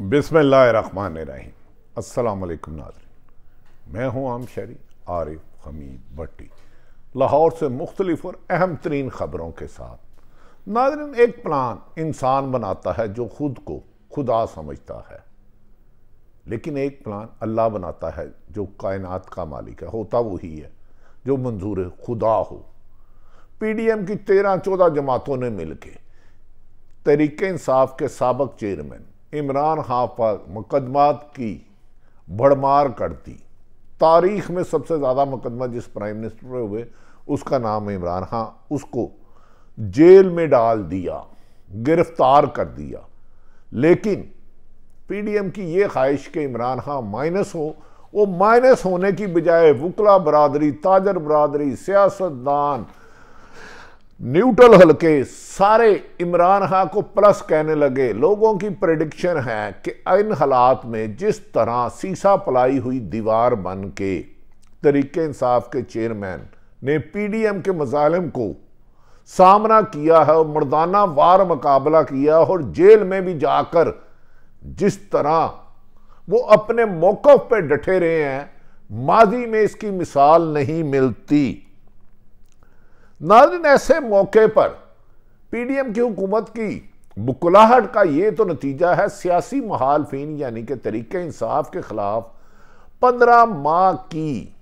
बिसमीम अल्लाम नाजरन मैं हूँ आम शरी आरिफ हमीद भट्टी लाहौर से मुख्तलिफ और अहम तरीन ख़बरों के साथ नाजरन एक प्लान इंसान बनाता है जो खुद को खुदा समझता है लेकिन एक प्लान अल्लाह बनाता है जो कायनात का मालिक है होता वही है जो मंजूर खुदा हो पी डी एम की तेरह चौदह जमातों ने मिल के तरीक इंसाफ के सबक चेयरमैन इमरान पर मुकदमात की भड़मार करती तारीख में सबसे ज़्यादा मुकदमा जिस प्राइम मिनिस्टर पर हुए उसका नाम इमरान खां हाँ, उसको जेल में डाल दिया गिरफ्तार कर दिया लेकिन पीडीएम की ये ख्वाहिश कि इमरान खां माइनस हो वो माइनस होने की बजाय वकला बरदरी ताजर बरदरी सियासतदान न्यूट्रल हलके सारे इमरान खां को प्लस कहने लगे लोगों की प्रडिक्शन है कि इन हालात में जिस तरह सीसा पलाई हुई दीवार बन के तरीके इंसाफ के चेयरमैन ने पीडीएम के मजालम को सामना किया है और मर्दाना वार मुकाबला किया और जेल में भी जाकर जिस तरह वो अपने मौक़ पर डटे रहे हैं माजी में इसकी मिसाल नहीं मिलती नाजन ऐसे मौके पर पीडीएम की हुकूमत की बुकलाहट का ये तो नतीजा है सियासी महालफिन यानी कि तरीके इंसाफ के खिलाफ पंद्रह माह की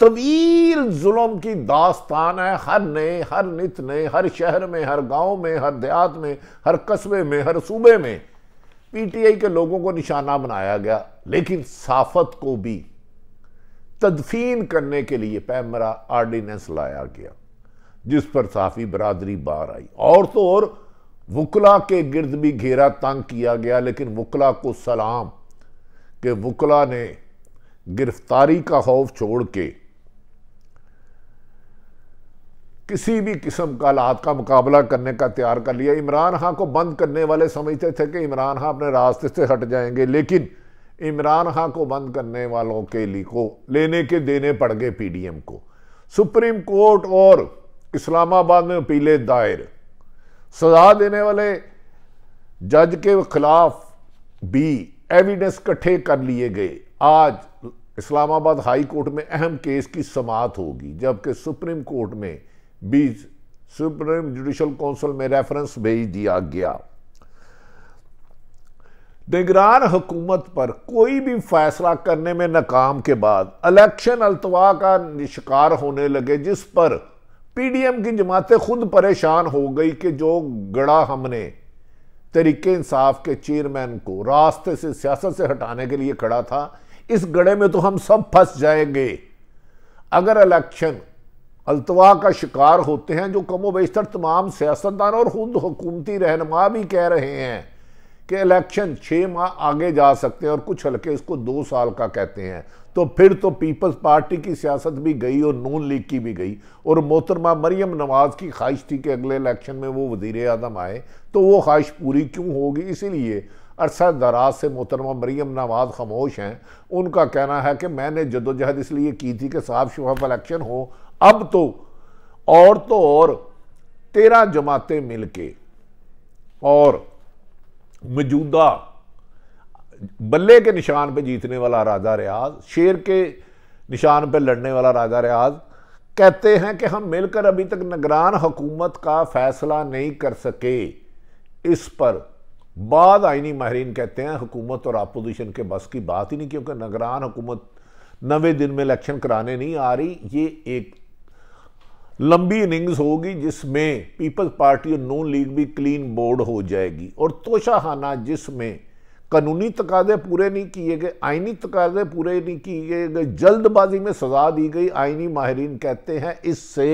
तवील जुलम की दास्तान है हर नए हर नित नए हर शहर में हर गांव में हर देहात में हर कस्बे में हर सूबे में पीटीआई के लोगों को निशाना बनाया गया लेकिन साफत को भी तदफीन करने के लिए पैमरा आर्डिनेंस लाया गया जिस पर साफ़ी बरादरी बाहर आई और तो और वकला के गिरद भी घेरा तंग किया गया लेकिन वकला को सलाम कि वकला ने गिरफ्तारी का खौफ छोड़ के किसी भी किस्म का लात का मुकाबला करने का तैयार कर लिया इमरान खां को बंद करने वाले समझते थे कि इमरान खां अपने रास्ते से हट जाएंगे लेकिन इमरान खां को बंद करने वालों के लिए को लेने के देने पड़ गए पीडीएम को सुप्रीम कोर्ट और इस्लामाबाद में अपीले दायर सजा देने वाले जज के खिलाफ भी एविडेंस इकट्ठे कर लिए गए आज इस्लामाबाद हाई कोर्ट में अहम केस की समात होगी जबकि सुप्रीम कोर्ट में भी सुप्रीम जुडिशल काउंसिल में रेफरेंस भेज दिया गया निगरान हुकूमत पर कोई भी फैसला करने में नाकाम के बाद इलेक्शन अल्तवा का शिकार होने लगे जिस पर पीडीएम की जमातें खुद परेशान हो गई कि जो गड़ा हमने तरीके इंसाफ के चेयरमैन को रास्ते से सियासत से हटाने के लिए खड़ा था इस गड़े में तो हम सब फंस जाएंगे अगर इलेक्शन अल्तवा का शिकार होते हैं जो कमो बेशतर तमाम सियासतदान और खुद हुकूमती रहनमा भी कह रहे हैं कि इलेक्शन छः माह आगे जा सकते हैं और कुछ हल्के इसको दो साल का कहते हैं तो फिर तो पीपल्स पार्टी की सियासत भी गई और नून लीग की भी गई और मोहतरमा मरियम नवाज़ की ख्वाहिश थी कि अगले इलेक्शन में वो वजीर आजम आए तो वो ख्वाहिश पूरी क्यों होगी इसीलिए अरसा दराज से मोहतरमा मरियम नवाज़ खामोश हैं उनका कहना है कि मैंने जदोजहद इसलिए की थी कि साफ शफाफ इलेक्शन हो अब तो और तो और तेरह जमातें मिल के और मौजूदा बल्ले के निशान पे जीतने वाला राजा रियाज शेर के निशान पे लड़ने वाला राजा रियाज कहते हैं कि हम मिलकर अभी तक निगरान हुकूमत का फैसला नहीं कर सके इस पर बाद आइनी माहरीन कहते हैं हुकूमत और अपोजिशन के बस की बात ही नहीं क्योंकि निगरान हुकूमत नवे दिन में इलेक्शन कराने नहीं आ रही ये एक लंबी इनिंग्स होगी जिसमें पीपल्स पार्टी और नून लीग भी क्लीन बोर्ड हो जाएगी और तोशाहाना जिसमें कानूनी तकाजे पूरे नहीं किए गए आइनी तकाजे पूरे नहीं किए गए जल्दबाजी में सजा दी गई आइनी माहरीन कहते हैं इससे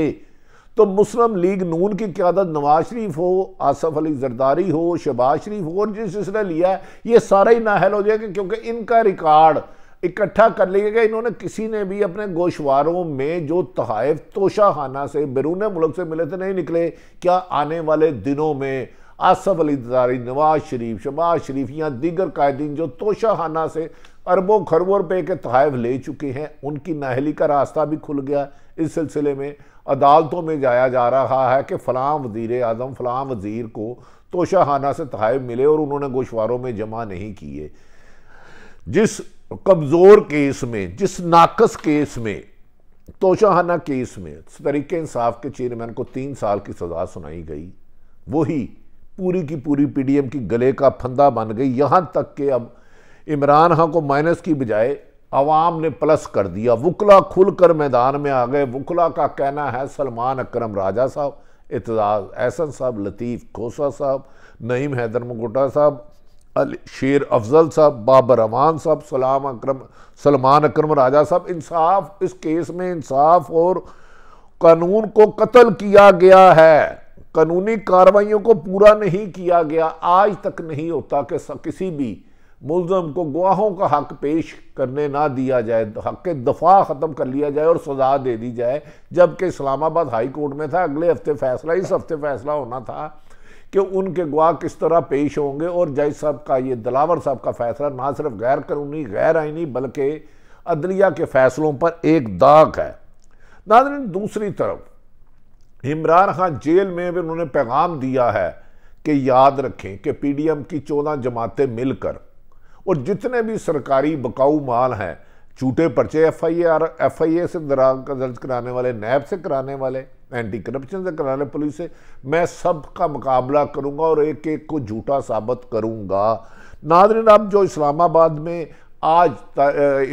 तो मुस्लिम लीग नून की क्यादत नवाज शरीफ हो आसफ अली जरदारी हो शबाज शरीफ हो और जिस जिसने लिया है ये सारा ही नाहल हो जाएगा क्योंकि इनका रिकॉर्ड इकट्ठा कर लिया गया इन्होंने किसी ने भी अपने गोशवारों में जो तहफ़ खाना से बैरून मुल्क से मिले थे नहीं निकले क्या आने वाले दिनों में आसफ अली दारी नवाज शरीफ शबाज शरीफ या दीगर कायदीन जो खाना से अरबों खरबों रुपये के तहफ़ ले चुके हैं उनकी नाहली का रास्ता भी खुल गया इस सिलसिले में अदालतों में जाया जा रहा है कि फ़लाँ वजीर अजम फ़लाँ वज़ीर को खाना से तहफ़ मिले और उन्होंने गोशवारों में जमा नहीं किए जिस कमज़ोर केस में जिस नाकस केस में तोशाहाना केस में तरीके इंसाफ के चेयरमैन को तीन साल की सज़ा सुनाई गई वही पूरी की पूरी पीडीएम की गले का फंदा बन गई यहाँ तक कि अब इमरान खां को माइनस की बजाय आवाम ने प्लस कर दिया वकला खुलकर मैदान में आ गए वकला का कहना है सलमान अक्रम राजा साहब एतजाज़ एहसन साहब लतीफ़ खोसा साहब नईम हैदर मुगोटा साहब शेर अफजल साहब बाबर अवान साहब सलाम अक्रम सलमान अक्रम राजा साहब इंसाफ इस केस में इंसाफ और कानून को कत्ल किया गया है कानूनी कार्रवाइयों को पूरा नहीं किया गया आज तक नहीं होता कि किसी भी मुलम को गवाहों का हक पेश करने ना दिया जाए हक के दफा ख़त्म कर लिया जाए और सजा दे दी जाए जबकि इस्लामाबाद हाई कोर्ट में था अगले हफ्ते फैसला इस हफ्ते फैसला होना था कि उनके गवाह किस तरह पेश होंगे और जज साहब का ये दिलावर साहब का फैसला ना सिर्फ गैर कानूनी गैर आइनी बल्कि अदलिया के फैसलों पर एक दाग है नाजरन दूसरी तरफ इमरान खान जेल में भी उन्होंने पैगाम दिया है कि याद रखें कि पी डी एम की चौदह जमातें मिलकर और जितने भी सरकारी बकाऊ माल हैं झूठे पर्चे F I R F I A से दर्ज कराने वाले नैब से कराने वाले एंटी करप्शन से कराने पुलिस से मैं सब का मुकाबला करूँगा और एक एक को झूठा साबित करूँगा नादरिन अब जो इस्लामाबाद में आज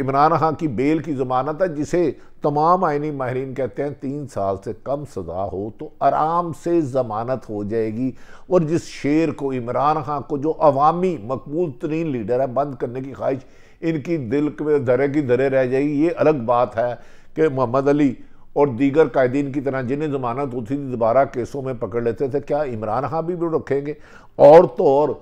इमरान खां की बेल की ज़मानत है जिसे तमाम आइनी माहरीन कहते हैं तीन साल से कम सज़ा हो तो आराम से ज़मानत हो जाएगी और जिस शेर को इमरान खां को जो अवामी मकबूल तरीन लीडर है बंद करने की ख्वाहिश इनकी दिल के धरे की धरे रह जाएगी ये अलग बात है कि मोहम्मद अली और दीगर कायदीन की तरह जिन्हें जमानत होती थी दोबारा केसों में पकड़ लेते थे क्या इमरान खां भी वो रखेंगे और तो और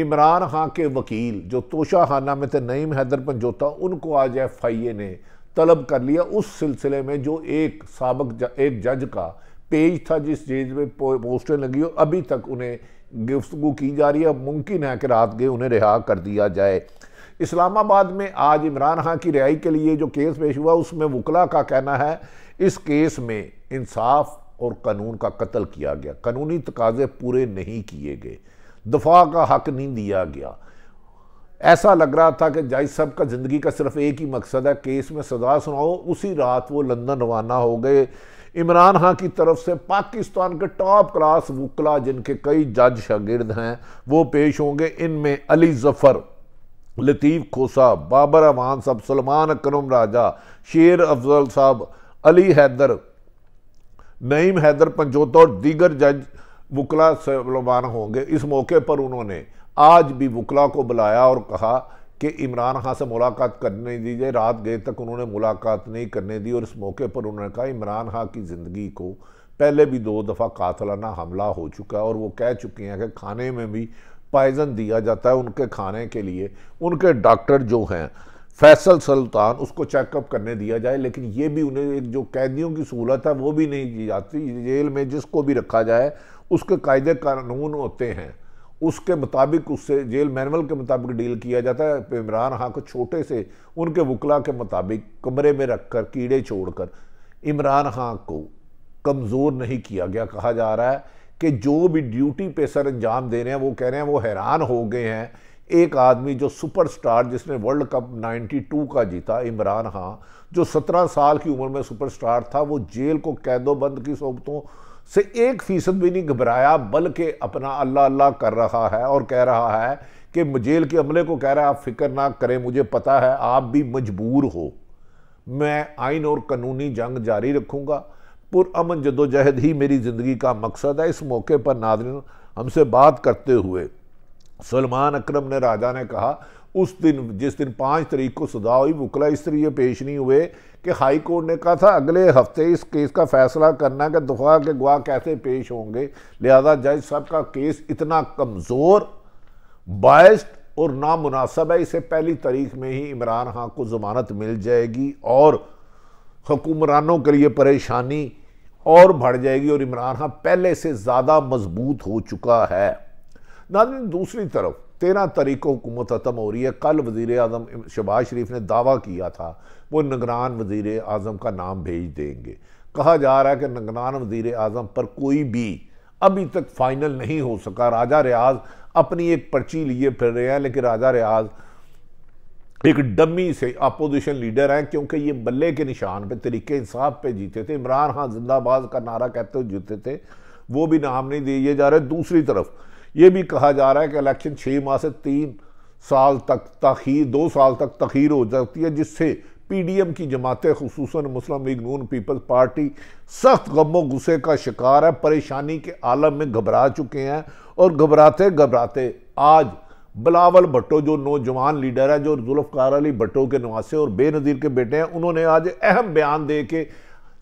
इमरान खां के वकील जो तोशा खाना में थे नईम हैदर पंजोता उनको आज एफ आई ए ने तलब कर लिया उस सिलसिले में जो एक सबक ज, एक जज का पेज था जिस पेज में पोस्टें लगी हो अभी तक उन्हें गुफ्तु की जा रही है मुमकिन है कि रात गए उन्हें रिहा कर दिया जाए इस्लामाबाद में आज इमरान खां की रिहाई के लिए जो केस पेश हुआ उसमें वकला का कहना है इस केस में इंसाफ और कानून का कत्ल किया गया कानूनी तकाजे पूरे नहीं किए गए दफा का हक नहीं दिया गया ऐसा लग रहा था कि जाइज साहब का ज़िंदगी का सिर्फ एक ही मकसद है केस में सजा सुनाओ उसी रात वो लंदन रवाना हो गए इमरान खां की तरफ से पाकिस्तान के टॉप क्लास वकला जिनके कई जज शागिर्द हैं वो पेश होंगे इनमें अली जफ़र लतीफ़ खोसा बाबर अमान साहब सलमान अकरम राजा शेर अफजल साहब अली हैदर नईम हैदर पंचोत और दीगर जज वकला सलमान होंगे इस मौके पर उन्होंने आज भी वकला को बुलाया और कहा कि इमरान खां से मुलाकात करने दीजिए रात गए तक उन्होंने मुलाकात नहीं करने दी और इस मौके पर उन्होंने कहा इमरान खां की ज़िंदगी को पहले भी दो दफ़ा कातलाना हमला हो चुका है और वो कह चुके हैं कि खाने में भी पाइजन दिया जाता है उनके खाने के लिए उनके डॉक्टर जो हैं फैसल सुल्तान उसको चेकअप करने दिया जाए लेकिन ये भी उन्हें एक जो कैदियों की सहूलत है वो भी नहीं दी जाती जेल में जिसको भी रखा जाए उसके कायदे कानून होते हैं उसके मुताबिक उससे जेल मैनुअल के मुताबिक डील किया जाता है इमरान हाँ को छोटे से उनके वकला के मुताबिक कमरे में रख कर कीड़े छोड़ कर इमरान हाँ को कमज़ोर नहीं किया गया कहा जा रहा है कि जो भी ड्यूटी पे सर अंजाम दे रहे हैं वो कह रहे हैं वो हैरान हो गए हैं एक आदमी जो सुपरस्टार जिसने वर्ल्ड कप 92 का जीता इमरान खान जो 17 साल की उम्र में सुपरस्टार था वो जेल को कैदोबंद की सोबतों से एक फ़ीसद भी नहीं घबराया बल्कि अपना अल्लाह अल्लाह कर रहा है और कह रहा है कि जेल के अमले को कह रहा है आप फिक्र ना करें मुझे पता है आप भी मजबूर हो मैं आइन और कानूनी जंग जारी रखूँगा पुरमन जदोजहद ही मेरी ज़िंदगी का मकसद है इस मौके पर नादरी हमसे बात करते हुए सलमान अक्रम ने राजा ने कहा उस दिन जिस दिन पाँच तरीक को सुधा हुई वकला इस तरह ये पेश नहीं हुए कि हाई कोर्ट ने कहा था अगले हफ्ते इस केस का फैसला करना कि दुखा के गवाह कैसे पेश होंगे लिहाजा जज साहब का केस इतना कमज़ोर बायस्ड और नामनासब है इसे पहली तारीख में ही इमरान खां को ज़मानत मिल जाएगी और हुकुमरानों के लिए परेशानी और बढ़ जाएगी और इमरान खान पहले से ज़्यादा मजबूत हो चुका है नाजन दूसरी तरफ तेरह तरीक हुकूमत ख़त्म हो रही है कल वज़ी अजम शबाज़ शरीफ ने दावा किया था वो नगरान वज़ी अजम का नाम भेज देंगे कहा जा रहा है कि नगरान वज़ी अजम पर कोई भी अभी तक फ़ाइनल नहीं हो सका राजा रियाज अपनी एक पर्ची लिए फिर रहे हैं लेकिन राजा रियाज़ एक डमी से अपोजिशन लीडर हैं क्योंकि ये बल्ले के निशान पे तरीके इंसाफ पे जीते थे इमरान खान जिंदाबाद का नारा कहते हुए जीते थे वो भी नाम नहीं दिए जा रहे दूसरी तरफ ये भी कहा जा रहा है कि इलेक्शन छः माह से तीन साल तक तखीर दो साल तक तखीर हो जाती है जिससे पी डी एम की जमातें खसूस मुस्लिम लीग नून पीपल्स पार्टी सख्त गम गुस्से का शिकार है परेशानी के आलम में घबरा चुके हैं और घबराते घबराते आज बिलावल भट्टो जो नौजवान लीडर है जो जुल्फकार अली भट्टो के नवासे और बेनज़ीर के बेटे हैं उन्होंने आज अहम बयान दे के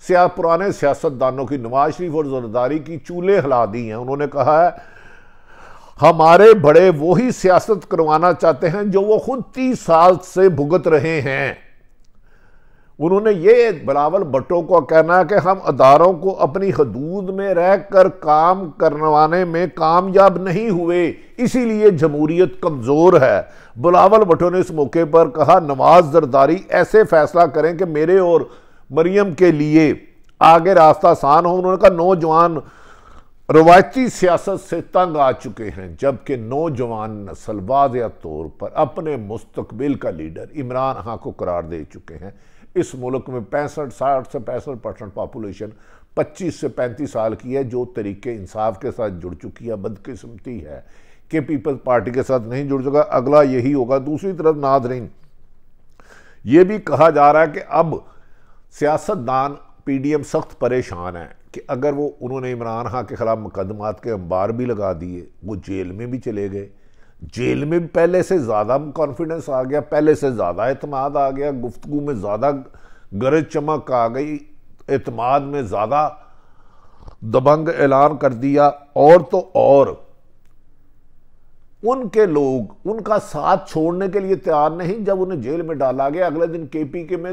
सिया पुराने सियासतदानों की नवाज शरीफ और जरदारी की चूल्हे हिला दी हैं उन्होंने कहा है हमारे बड़े वही सियासत करवाना चाहते हैं जो वो खुद तीस साल से भुगत रहे हैं उन्होंने ये बिलावल भट्टो को कहना कि हम अदारों को अपनी हदूद में रह कर काम करवाने में कामयाब नहीं हुए इसीलिए जमहूरीत कमज़ोर है बिलावल भट्टो ने इस मौके पर कहा नवाज जरदारी ऐसे फैसला करें कि मेरे और मरियम के लिए आगे रास्ता आसान हो उन्होंने कहा नौजवान रवायती सियासत से तंग आ चुके हैं जबकि नौजवान नस्ल वाज तौर पर अपने मुस्तबिल का लीडर इमरान खां को करार दे चुके हैं इस मुल्क में पैंसठ साठ से पैंसठ परसेंट पॉपुलेशन पच्चीस से पैंतीस साल की है जो तरीके इंसाफ के साथ जुड़ चुकी है बदकिस्मती है कि पीपल्स पार्टी के साथ नहीं जुड़ चुका अगला यही होगा दूसरी तरफ नाजरीन ये भी कहा जा रहा है कि अब सियासतदान पीडीएम सख्त परेशान है कि अगर वो उन्होंने इमरान खां के ख़िलाफ़ मुकदमात के अंबार भी लगा दिए वो जेल में भी चले गए जेल में पहले से ज़्यादा कॉन्फिडेंस आ गया पहले से ज़्यादा अतमाद आ गया गुफ्तु में ज़्यादा गरज चमक आ गई अतमाद में ज़्यादा दबंग ऐलान कर दिया और तो और उनके लोग उनका साथ छोड़ने के लिए तैयार नहीं जब उन्हें जेल में डाला गया अगले दिन केपी के में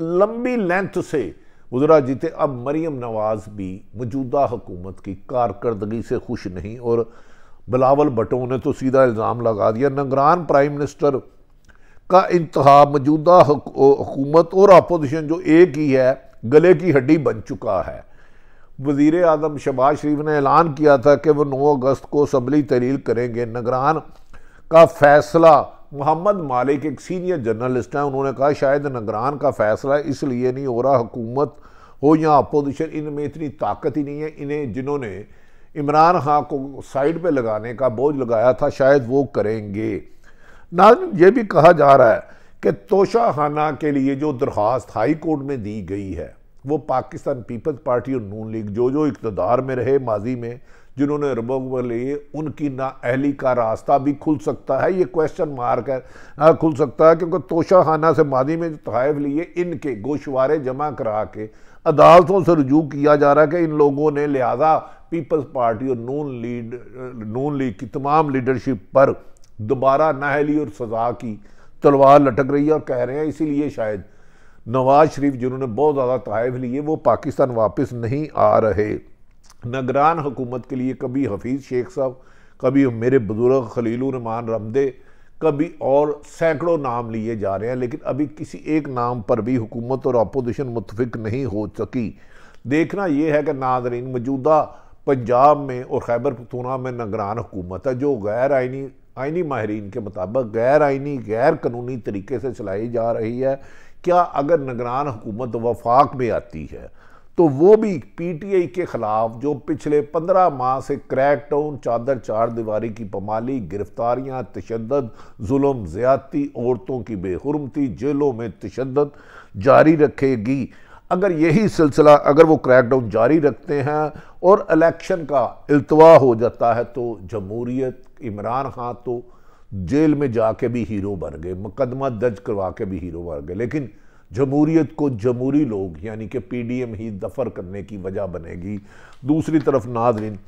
लंबी लेंथ से उजरा जीते अब मरियम नवाज भी मौजूदा हुकूमत की कारकर्दगी से खुश नहीं और बिलावल भटो ने तो सीधा इल्ज़ाम लगा दिया नगरान प्राइम मिनिस्टर का इंतहा मौजूदा हुकूमत और अपोजिशन जो एक ही है गले की हड्डी बन चुका है वज़ी अजम शबाज शरीफ ने ऐलान किया था कि वह नौ अगस्त को सबली तहरील करेंगे नगरान का फैसला मोहम्मद मालिक एक सीनियर जर्नलिस्ट हैं उन्होंने कहा शायद नगरान का फैसला इसलिए नहीं हो रहा हुकूमत हो या अपोजिशन इनमें इतनी ताकत ही नहीं है इन्हें जिन्होंने इमरान खां को साइड पे लगाने का बोझ लगाया था शायद वो करेंगे ना ये भी कहा जा रहा है कि तोशा खाना के लिए जो दरख्वास्त हाई कोर्ट में दी गई है वो पाकिस्तान पीपल्स पार्टी और नून लीग जो जो इकतदार में रहे माजी में जिन्होंने रबों लिए उनकी नाअहली का रास्ता भी खुल सकता है ये क्वेश्चन मार्क है खुल सकता है क्योंकि तोशा खाना से माजी में जो तहफ़ लिए इनके गोशवारे जमा करा के अदालतों से रजू किया जा रहा है कि इन लोगों ने लिहाजा पीपल्स पार्टी और नून लीड नून लीग की तमाम लीडरशिप पर दोबारा नाहली और सजा की तलवार लटक रही है और कह रहे हैं इसीलिए शायद नवाज शरीफ जिन्होंने बहुत ज़्यादा तहफ़ लिए वो पाकिस्तान वापस नहीं आ रहे नगरान हुकूमत के लिए कभी हफीज़ शेख साहब कभी मेरे बुज़ुर्ग खलील रमान रमदे कभी और सैकड़ों नाम लिए जा रहे हैं लेकिन अभी किसी एक नाम पर भी हुकूमत और अपोजिशन मुतफिक नहीं हो सकी देखना यह है कि नाजरीन मौजूदा पंजाब में और खैबर पखतूना में नगरान हुकूमत है जो गैर आइनी आइनी माहरीन के मुताबिक गैर आइनी गैर कानूनी तरीके से चलाई जा रही है क्या अगर नगरान हुकूमत वफाक में आती है तो वो भी पीटीआई के खिलाफ जो पिछले पंद्रह माह से क्रैक टाउन चादर चार दीवारी की पमाली गिरफ्तारियां तशद जुल्म ज़्यादती औरतों की बेहरमती जेलों में तशद जारी रखेगी अगर यही सिलसिला अगर वो क्रैक डाउन जारी रखते हैं और इलेक्शन का अल्तवा हो जाता है तो जमहूरीत इमरान खान तो जेल में जाके भी हीरो बन गए मुकदमा दर्ज करवा के भी हीरो बन गए लेकिन जमूरीत को जमूरी लोग यानी कि पी डी एम ही दफर करने की वजह बनेगी दूसरी तरफ नाजरीन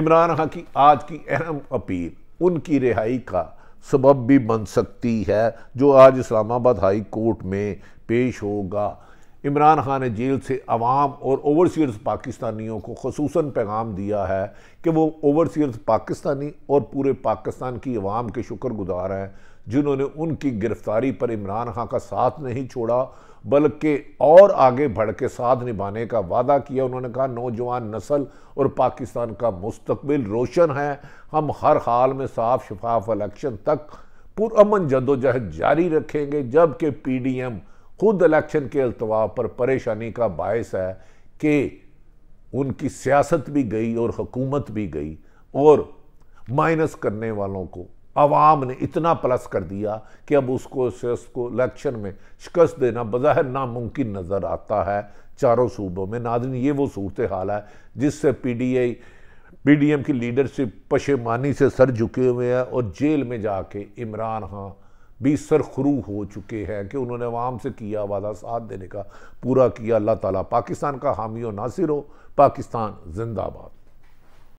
इमरान खां की आज की अहम अपील उनकी रिहाई का सबब भी बन सकती है जो आज इस्लामाबाद हाई कोर्ट में पेश होगा इमरान खान ने जेल से आवाम और ओवरसीयर्स पाकिस्तानियों को खसूस पैगाम दिया है कि वो ओवरसीयर्स पाकिस्तानी और पूरे पाकिस्तान की आवाम के शुक्रगुजार हैं जिन्होंने उनकी गिरफ्तारी पर इमरान खान का साथ नहीं छोड़ा बल्कि और आगे बढ़ के साथ निभाने का वादा किया उन्होंने कहा नौजवान नस्ल और पाकिस्तान का मुस्तबिल रोशन है हम हर हाल में साफ शफाफ इलेक्शन तक पुरमन जदोजहद जारी रखेंगे जबकि पी डी एम खुद इलेक्शन के अल्तवा पर परेशानी का बायस है कि उनकी सियासत भी गई और हुकूमत भी गई और माइनस करने वालों को आवाम ने इतना प्लस कर दिया कि अब उसको सियासत को इलेक्शन में शिकस्त देना बज़ाहिर नामुमकिन नज़र आता है चारों सूबों में नादिन ये वो सूरत हाल है जिससे P D I P D M की लीडरशिप पशेमानी से सर झुके हुए हैं और जेल में जाके इमरान खान भी सरखरू हो चुके हैं कि उन्होंने आवाम से किया वादा साथ देने का पूरा किया अल्लाह ताला पाकिस्तान का हामी व नासिर हो पाकिस्तान जिंदाबाद